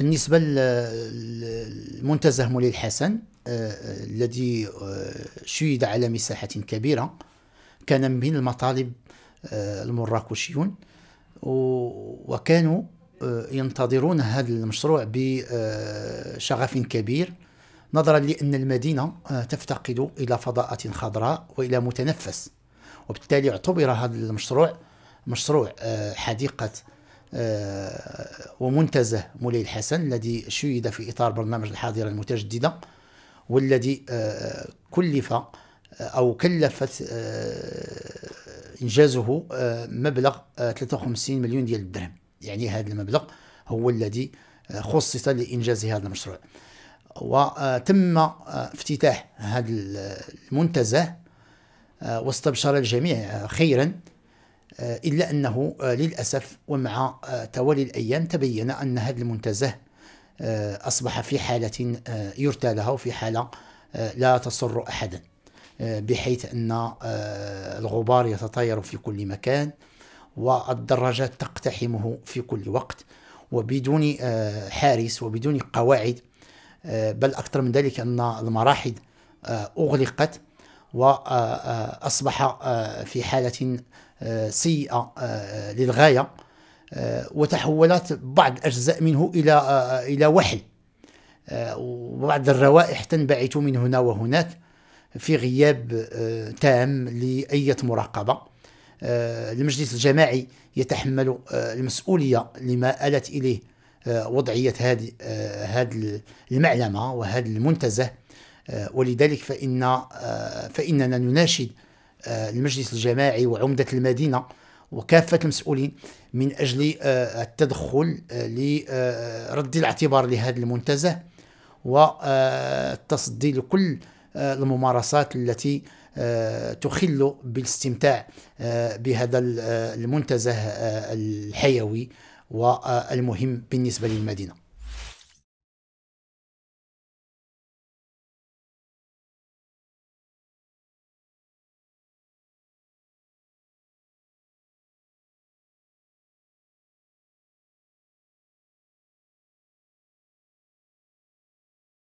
بالنسبة للمنتزه مولاي الحسن آه، الذي آه، شيد على مساحة كبيرة كان من المطالب آه، المراكشيون وكانوا ينتظرون هذا المشروع بشغف كبير نظرا لأن المدينة تفتقد إلى فضاءات خضراء وإلى متنفس وبالتالي اعتبر هذا المشروع مشروع حديقة آه، ومنتزه مولاي الحسن الذي شيد في إطار برنامج الحاضرة المتجددة والذي آه، كلف آه، أو كلفت إنجازه مبلغ 53 مليون ديال الدرهم يعني هذا المبلغ هو الذي خصص لإنجاز هذا المشروع وتم افتتاح هذا المنتزه واستبشر الجميع خيرا آه، إلا أنه آه، للأسف ومع آه، توالي الأيام تبين أن هذا المنتزه أصبح في حالة يرتى لها وفي حالة لا تسر أحدا بحيث أن الغبار يتطاير في كل مكان والدراجات تقتحمه في كل وقت وبدون حارس وبدون قواعد بل أكثر من ذلك أن المراحل أغلقت وأصبح آه، في حالة آه، سيئة آه، للغاية وتحولت بعض الأجزاء منه إلى إلى وحل وبعض الروائح تنبعث من هنا وهناك في غياب تام لأية مراقبة المجلس الجماعي يتحمل المسؤولية لما آلت إليه وضعية هذه المعلمة وهذا المنتزه آه، ولذلك فإن آه، فإننا نناشد آه، المجلس الجماعي وعمدة المدينة وكافة المسؤولين من أجل التدخل لرد الاعتبار لهذا المنتزه والتصدي لكل الممارسات التي تخل بالاستمتاع بهذا المنتزه الحيوي والمهم بالنسبة للمدينة